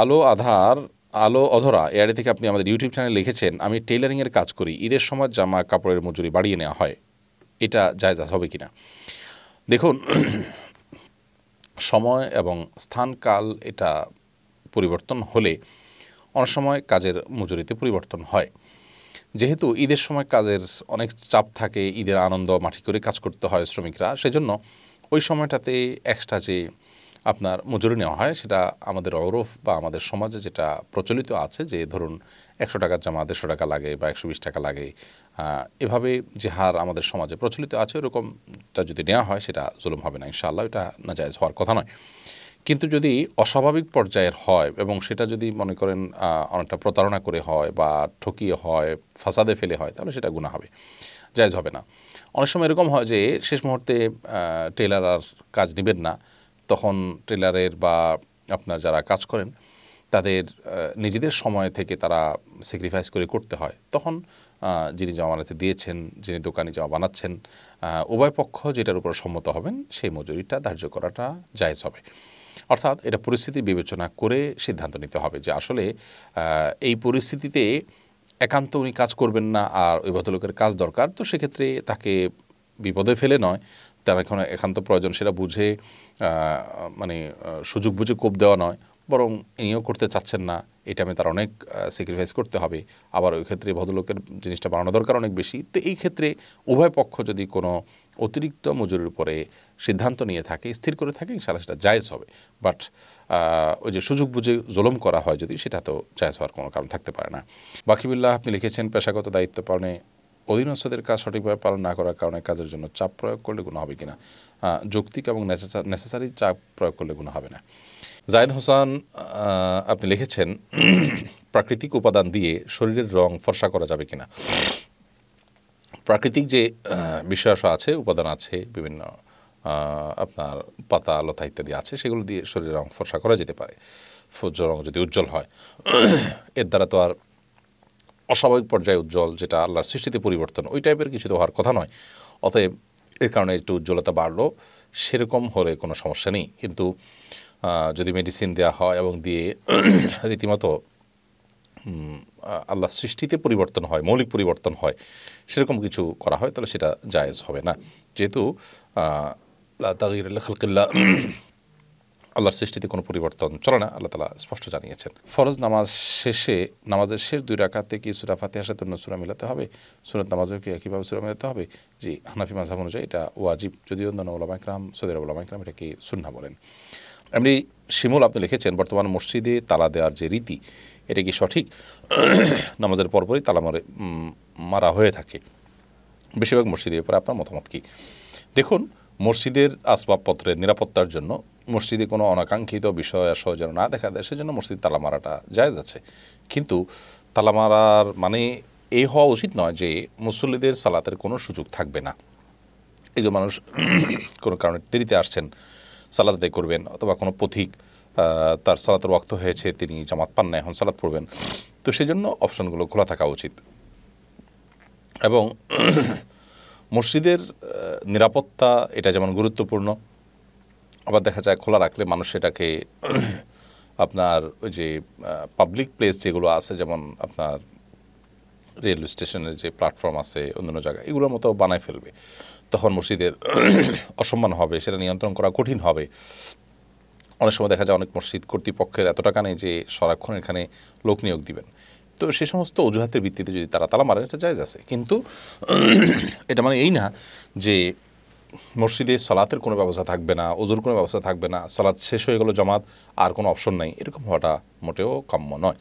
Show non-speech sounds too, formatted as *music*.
আলো আধার আলো অধরা এআরি থেকে আপনি আমাদের ইউটিউব চ্যানেলে লিখেছেন আমি টেইলারিংয়ের কাজ করি ঈদের সময় জামা কাপড়ের মজুরি বাড়িয়ে নেওয়া হয় এটা জায়জ হবে কি না দেখুন *clears throat* সময় এবং স্থান কাল এটা পরিবর্তন হলে অনেক সময় কাজের মজুরিতে পরিবর্তন হয় যেহেতু ঈদের সময় কাজের অনেক চাপ থাকে ঈদের আনন্দ মাঠি করে কাজ করতে হয় শ্রমিকরা সেজন্য ওই সময়টাতে এক্সট্রা যে আপনার মজুরি নেওয়া হয় সেটা আমাদের অরফ বা আমাদের সমাজে যেটা প্রচলিত আছে যে ধরুন একশো টাকার জামা দেড়শো টাকা লাগে বা একশো বিশ টাকা লাগে এভাবে যে হার আমাদের সমাজে প্রচলিত আছে ওরকমটা যদি নেওয়া হয় সেটা জুলুম হবে না ইনশাআল্লাহ এটা না জায়জ হওয়ার কথা নয় কিন্তু যদি অস্বাভাবিক পর্যায়ের হয় এবং সেটা যদি মনে করেন অনেকটা প্রতারণা করে হয় বা ঠকিয়ে হয় ফাসাদে ফেলে হয় তাহলে সেটা গুণা হবে জায়জ হবে না অনেক সময় এরকম হয় যে শেষ মুহূর্তে টেলার আর কাজ নেবেন না তখন ট্রেলারের বা আপনার যারা কাজ করেন তাদের নিজেদের সময় থেকে তারা স্যাক্রিফাইস করে করতে হয় তখন যিনি জমানাতে দিয়েছেন যিনি দোকানে জমা বানাচ্ছেন উভয় পক্ষ যেটার উপর সম্মত হবেন সেই মজুরিটা ধার্য করাটা জায়জ হবে অর্থাৎ এটা পরিস্থিতি বিবেচনা করে সিদ্ধান্ত নিতে হবে যে আসলে এই পরিস্থিতিতে একান্ত উনি কাজ করবেন না আর ওই ভদ্রলোকের কাজ দরকার তো সেক্ষেত্রে তাকে বিপদে ফেলে নয় তার এখন একান্ত প্রয়োজন সেটা বুঝে মানে সুযোগ বুঝে কোপ দেওয়া নয় বরং ইনিও করতে চাচ্ছেন না এটা আমি তার অনেক স্যাক্রিফাইস করতে হবে আবার ওই ক্ষেত্রে ভদ্রলোকের জিনিসটা বাড়ানো দরকার অনেক বেশি তো এই ক্ষেত্রে উভয় পক্ষ যদি কোনো অতিরিক্ত মজুরির উপরে সিদ্ধান্ত নিয়ে থাকে স্থির করে থাকে ইনশাল্লাহ সেটা জায়জ হবে বাট ওই যে সুযোগ বুঝে জোলম করা হয় যদি সেটা তো জায়জ হওয়ার কোনো কারণ থাকতে পারে না বাকিবুল্লাহ আপনি লিখেছেন পেশাগত দায়িত্ব পালনে অধীনস্থদের কাজ সঠিকভাবে পালন না করার কারণে কাজের জন্য চাপ প্রয়োগ করলে গুণ হবে কিনা যৌক্তিক এবং নেসেসারি চাপ প্রয়োগ করলে গুণ হবে না জায়দ হোসান আপনি লিখেছেন প্রাকৃতিক উপাদান দিয়ে শরীরের রং ফর্সা করা যাবে কিনা প্রাকৃতিক যে বিশ্বাস আছে উপাদান আছে বিভিন্ন আপনার পাতা লতা ইত্যাদি আছে সেগুলো দিয়ে শরীরের রং ফর্সা করা যেতে পারে সূর্য রং যদি উজ্জ্বল হয় এর দ্বারা তো আর অস্বাভাবিক পর্যায়ে উজ্জ্বল যেটা আল্লাহর সৃষ্টিতে পরিবর্তন ওই টাইপের কিছু তো হওয়ার কথা নয় অতএব এর কারণে একটু উজ্জ্বলতা বাড়লো সেরকম হলে কোনো সমস্যা নেই কিন্তু যদি মেডিসিন দেওয়া হয় এবং দিয়ে *clears throat* রীতিমতো আল্লাহ সৃষ্টিতে পরিবর্তন হয় মৌলিক পরিবর্তন হয় সেরকম কিছু করা হয় তাহলে সেটা জায়েজ হবে না যেহেতু আল্লাহর সৃষ্টিতে কোনো পরিবর্তন চলে না আল্লাহ তালা স্পষ্ট জানিয়েছেন ফরজ নামাজ শেষে নামাজের শেষ দুই রাখাতে কি সুরা ফাতে আসার জন্য সুরা মিলাতে হবে সুরত নামাজের কি একইভাবে সুরা মিলাতে হবে যে হানাফি মাঝাব অনুযায়ী এটা ওয়াজিব যদিও অন্য ওলামা ইকরাম সৌদি ওলামা ইকরাম এটাকে সুন্না বলেন এমনি শিমুল আপনি লিখেছেন বর্তমান মসজিদে তালা দেওয়ার যে রীতি এটা কি সঠিক নামাজের পরপরই তালা মারে মারা হয়ে থাকে বেশিরভাগ মসজিদের উপরে আপনার মতামত কী দেখুন মসজিদের আসবাবপত্রের নিরাপত্তার জন্য মসজিদে কোনো অনাকাঙ্ক্ষিত বিষয় আসয় যেন না দেখা দেয় সেজন্য মসজিদ তালা মারাটা যায় যাচ্ছে কিন্তু তালা মারার মানে এই হওয়া উচিত নয় যে মুসল্লিদের সালাতের কোনো সুযোগ থাকবে না এই যে মানুষ *coughs* কোনো কারণে দেরিতে আসছেন সালাদ আদায় করবেন অথবা কোনো পথিক তার সালাতের রক্ত হয়েছে তিনি জামাত পান না এখন সালাত পড়বেন তো সেজন্য অপশনগুলো খোলা থাকা উচিত এবং *coughs* মসজিদের নিরাপত্তা এটা যেমন গুরুত্বপূর্ণ আবার দেখা যায় খোলা রাখলে মানুষ সেটাকে আপনার ওই যে পাবলিক প্লেস যেগুলো আছে যেমন আপনার রেলওয়ে স্টেশনের যে প্ল্যাটফর্ম আছে অন্যান্য জায়গায় এগুলোর মতো বানায় ফেলবে তখন মসজিদের অসম্মান হবে সেটা নিয়ন্ত্রণ করা কঠিন হবে অনেক সময় দেখা যায় অনেক মসজিদ কর্তৃপক্ষের এত টাকা নেই যে সারাক্ষণ এখানে লোক নিয়োগ দিবেন তো সে সমস্ত অজুহাতের ভিত্তিতে যদি তারা তালা মারেন এটা যায় আছে কিন্তু এটা মানে এই না যে মসজিদে সলাতের কোনো ব্যবস্থা থাকবে না ওজুর কোনো ব্যবস্থা থাকবে না সলাৎ শেষ হয়ে গেলো জমাত আর কোনো অপশন নাই এরকম হওয়াটা মোটেও কাম্য নয়